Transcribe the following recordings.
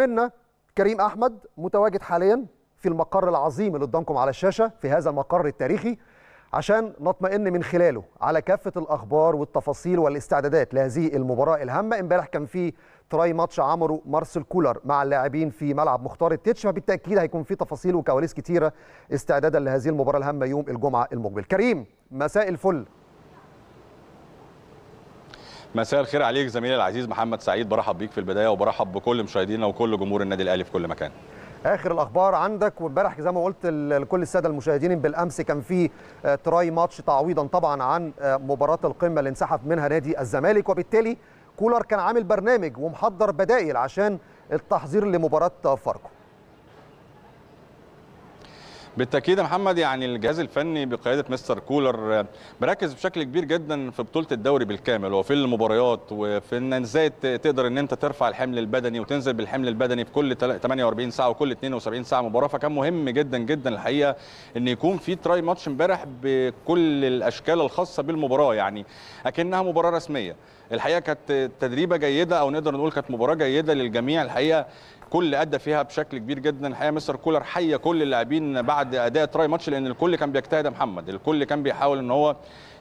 منا كريم احمد متواجد حاليا في المقر العظيم اللي قدامكم على الشاشه في هذا المقر التاريخي عشان نطمئن من خلاله على كافه الاخبار والتفاصيل والاستعدادات لهذه المباراه الهامه امبارح كان في تراي ماتش عمرو مارسيل كولر مع اللاعبين في ملعب مختار التتش فبالتاكيد هيكون في تفاصيل وكواليس كتيره استعدادا لهذه المباراه الهامه يوم الجمعه المقبل كريم مساء الفل مساء الخير عليك زميلي العزيز محمد سعيد برحب بيك في البدايه وبرحب بكل مشاهدينا وكل جمهور النادي الاهلي في كل مكان اخر الاخبار عندك وامبارح زي ما قلت لكل الساده المشاهدين بالامس كان في آه، تراي ماتش تعويضا طبعا عن آه، مباراه القمه اللي انسحب منها نادي الزمالك وبالتالي كولر كان عامل برنامج ومحضر بدائل عشان التحضير لمباراه فاركو بالتاكيد يا محمد يعني الجهاز الفني بقياده مستر كولر مركز بشكل كبير جدا في بطوله الدوري بالكامل وفي المباريات وفي ان ازاي تقدر ان انت ترفع الحمل البدني وتنزل بالحمل البدني في كل 48 ساعه وكل 72 ساعه مباراه فكان مهم جدا جدا الحقيقه ان يكون في تراي ماتش امبارح بكل الاشكال الخاصه بالمباراه يعني اكنها مباراه رسميه الحقيقه كانت تدريبه جيده او نقدر نقول كانت مباراه جيده للجميع الحقيقه الكل ادى فيها بشكل كبير جدا الحقيقه مستر كولر حي كل اللاعبين بعد اداء تراي ماتش لان الكل كان بيجتهد يا محمد الكل كان بيحاول ان هو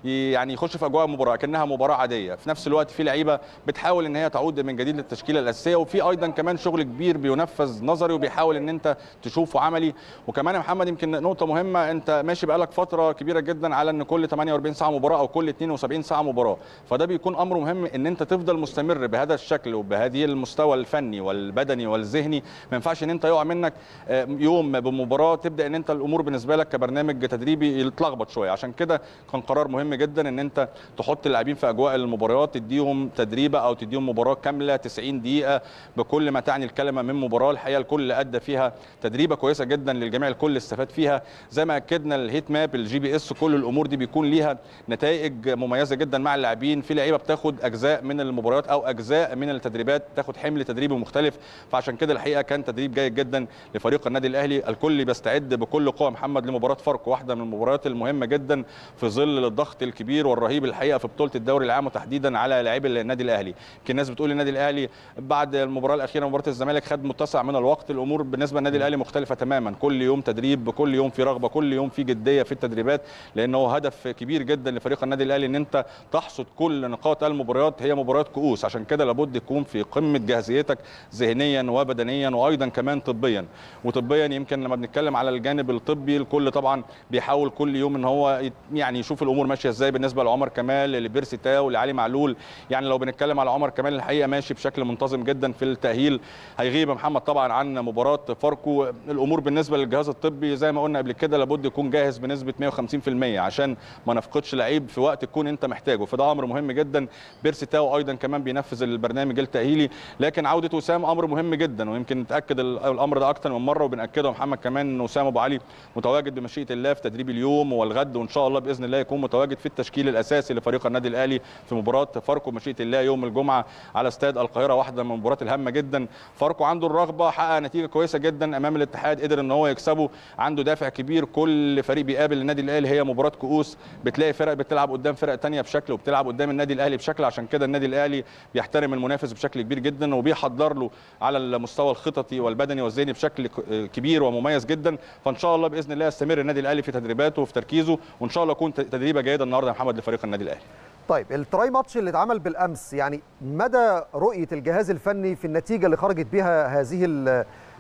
يعني يخش في اجواء المباراه كانها مباراه عاديه في نفس الوقت في لعيبه بتحاول ان هي تعود من جديد للتشكيله الاساسيه وفي ايضا كمان شغل كبير بينفذ نظري وبيحاول ان انت تشوفه عملي وكمان يا محمد يمكن نقطه مهمه انت ماشي بقالك فتره كبيره جدا على ان كل 48 ساعه مباراه او كل 72 ساعه مباراه فده بيكون امر مهم ان انت تفضل مستمر بهذا الشكل وبهذه المستوى الفني والبدني والذهني ذهني ما ينفعش ان انت يقع منك آه، يوم بمباراه تبدا ان انت الامور بالنسبه لك كبرنامج تدريبي يتلخبط شويه عشان كده كان قرار مهم جدا ان انت تحط اللاعبين في اجواء المباريات تديهم تدريبه او تديهم مباراه كامله 90 دقيقه بكل ما تعني الكلمه من مباراه الحقيقه الكل ادى فيها تدريبه كويسه جدا للجميع الكل استفاد فيها زي ما اكدنا الهيت ماب الجي بي اس كل الامور دي بيكون ليها نتائج مميزه جدا مع اللاعبين في لعيبه بتاخد اجزاء من المباريات او اجزاء من التدريبات تاخد حمل تدريبي مختلف فعشان كده كده الحقيقه كان تدريب جيد جدا لفريق النادي الاهلي الكل بيستعد بكل قوه محمد لمباراه فرق واحده من المباريات المهمه جدا في ظل الضغط الكبير والرهيب الحقيقه في بطوله الدوري العام وتحديدا على لاعبي النادي الاهلي كان الناس بتقول النادي الاهلي بعد المباراه الاخيره مباراه الزمالك خد متسع من الوقت الامور بالنسبه للنادي الاهلي مختلفه تماما كل يوم تدريب كل يوم في رغبه كل يوم في جديه في التدريبات لانه هدف كبير جدا لفريق النادي الاهلي ان انت تحصد كل نقاط المباريات هي مباريات كؤوس عشان كده لابد تكون في قمه جاهزيتك ذهنيا وب بدنيا وايضا كمان طبيا وطبيا يمكن لما بنتكلم على الجانب الطبي الكل طبعا بيحاول كل يوم ان هو يعني يشوف الامور ماشيه ازاي بالنسبه لعمر كمال لبيرسي تاو لعلي معلول يعني لو بنتكلم على عمر كمال الحقيقه ماشي بشكل منتظم جدا في التاهيل هيغيب محمد طبعا عن مباراه فاركو الامور بالنسبه للجهاز الطبي زي ما قلنا قبل كده لابد يكون جاهز بنسبه 150% عشان ما نفقدش لعيب في وقت تكون انت محتاجه فده امر مهم جدا بيرسي تاو ايضا كمان بينفذ البرنامج التاهيلي لكن عوده وسام امر مهم جدا ويمكن نتاكد الامر ده اكتر من مره وبناكده محمد كمان ان اسامه ابو علي متواجد بمشيئه الله في تدريب اليوم والغد وان شاء الله باذن الله يكون متواجد في التشكيل الاساسي لفريق النادي الاهلي في مباراه فاركو بمشيئه الله يوم الجمعه على استاد القاهره واحده من المباريات الهامه جدا فاركو عنده الرغبه حقق نتيجه كويسه جدا امام الاتحاد قدر ان هو يكسبه عنده دافع كبير كل فريق بيقابل النادي الاهلي هي مباراه كؤوس بتلاقي فرق بتلعب قدام فرق ثانيه بشكل وبتلعب قدام النادي الاهلي بشكل عشان كده النادي الاهلي بيحترم المنافس بشكل كبير جدا وبيحضر له على المستوى الخططي والبدني والذهني بشكل آه، كبير ومميز جدا فان شاء الله باذن الله يستمر النادي الاهلي في تدريباته وفي تركيزه وان شاء الله يكون تدريبه جيده النهارده يا محمد لفريق النادي الاهلي طيب التراي ماتش اللي اتعمل بالامس يعني مدى رؤيه الجهاز الفني في النتيجه اللي خرجت بها هذه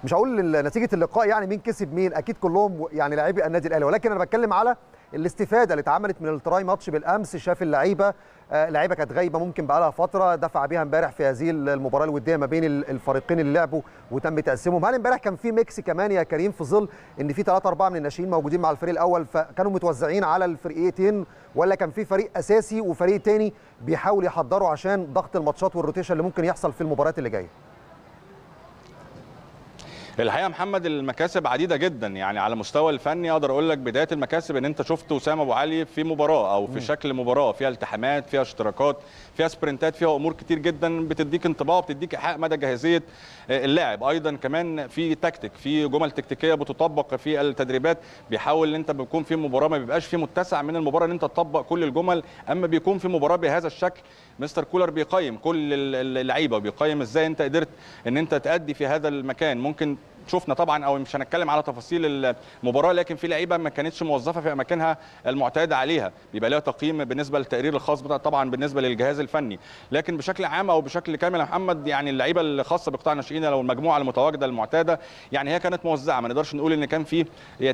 مش هقول نتيجه اللقاء يعني مين كسب مين اكيد كلهم يعني لاعبي النادي الاهلي ولكن انا بتكلم على الاستفاده اللي اتعملت من التراي ماتش بالامس شاف اللعيبه آه، لعيبه كانت غايبه ممكن بقى لها فتره دفع بيها امبارح في هذه المباراه الوديه ما بين الفريقين اللي لعبوا وتم تقسيمهم هل امبارح كان في ميكس كمان يا كريم في ظل ان في 3 4 من الناشئين موجودين مع الفريق الاول فكانوا متوزعين على الفريقين ولا كان في فريق اساسي وفريق تاني بيحاول يحضره عشان ضغط الماتشات والروتيشن اللي ممكن يحصل في المباريات اللي جايه الحقيقه محمد المكاسب عديده جدا يعني على مستوى الفني اقدر اقول لك بدايه المكاسب ان انت شفت وسام ابو علي في مباراه او في م. شكل مباراه فيها التحامات فيها اشتراكات فيها سبرنتات فيها امور كتير جدا بتديك انطباع وبتديك ايحاء مدى جاهزيه آه، اللاعب ايضا كمان في تكتيك في جمل تكتيكيه بتطبق في التدريبات بيحاول ان انت بيكون في مباراه ما بيبقاش في متسع من المباراه ان انت تطبق كل الجمل اما بيكون في مباراه بهذا الشكل مستر كولر بيقيم كل اللعيبه وبيقيم ازاي انت قدرت ان انت تادي في هذا المكان ممكن شفنا طبعا او مش هنتكلم على تفاصيل المباراه لكن في لعيبه ما كانتش موظفه في اماكنها المعتاد عليها بيبقى لها تقييم بالنسبه للتقرير الخاص بتاع طبعا بالنسبه للجهاز الفني لكن بشكل عام او بشكل كامل يا محمد يعني اللعيبه الخاصه بقطاع الناشئين لو المجموعه المتواجده المعتاده يعني هي كانت موزعه ما نقدرش نقول ان كان في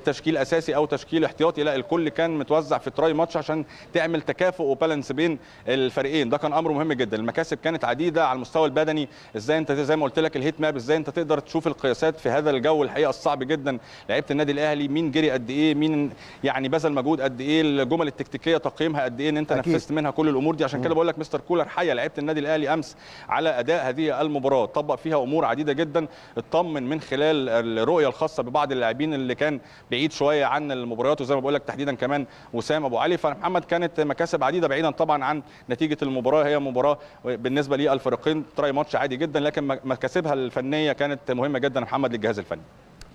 تشكيل اساسي او تشكيل احتياطي لا الكل كان متوزع في تراي ماتش عشان تعمل تكافؤ وبالانس بين الفريقين ده كان امر مهم جدا المكاسب كانت عديده على المستوى البدني ازاي انت زي ما قلت لك الهيت ماب ازاي انت تقدر تشوف القياسات في هذا الجو الحقيقه الصعب جدا لعيبه النادي الاهلي مين جري قد ايه مين يعني بذل مجهود قد ايه الجمل التكتيكيه تقييمها قد ايه ان انت أكيد. نفذت منها كل الامور دي عشان كده بقول لك مستر كولر حيا لعيبه النادي الاهلي امس على اداء هذه المباراه طبق فيها امور عديده جدا اطمن من خلال الرؤيه الخاصه ببعض اللاعبين اللي كان بعيد شويه عن المباريات وزي ما بقول لك تحديدا كمان وسام ابو علي فمحمد كانت مكاسب عديده بعيدا طبعا عن نتيجه المباراه هي مباراه بالنسبه للفريقين تراي ماتش عادي جدا لكن مكاسبها الفنيه كانت مهمه جدا محمد للجميع الجهاز الفني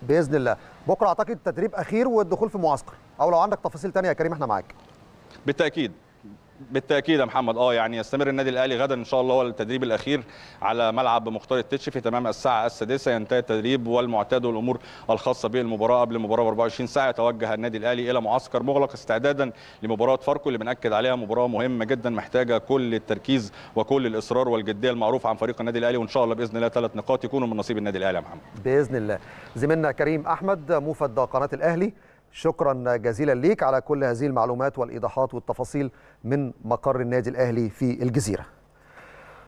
باذن الله بكره اعتقد تدريب اخير والدخول في معسكر او لو عندك تفاصيل ثانيه يا كريم احنا معاك بالتاكيد بالتاكيد يا محمد اه يعني يستمر النادي الاهلي غدا ان شاء الله هو التدريب الاخير على ملعب مختار التتش في تمام الساعه السادسه ينتهي التدريب والمعتاد والامور الخاصه بالمباراه قبل المباراه ب 24 ساعه يتوجه النادي الاهلي الى معسكر مغلق استعدادا لمباراه فاركو اللي بناكد عليها مباراه مهمه جدا محتاجه كل التركيز وكل الاصرار والجديه المعروف عن فريق النادي الاهلي وان شاء الله باذن الله ثلاث نقاط يكونوا من نصيب النادي الاهلي يا محمد باذن الله زميلنا كريم احمد موفد قناه الاهلي شكرا جزيلا ليك على كل هذه المعلومات والايضاحات والتفاصيل من مقر النادي الاهلي في الجزيره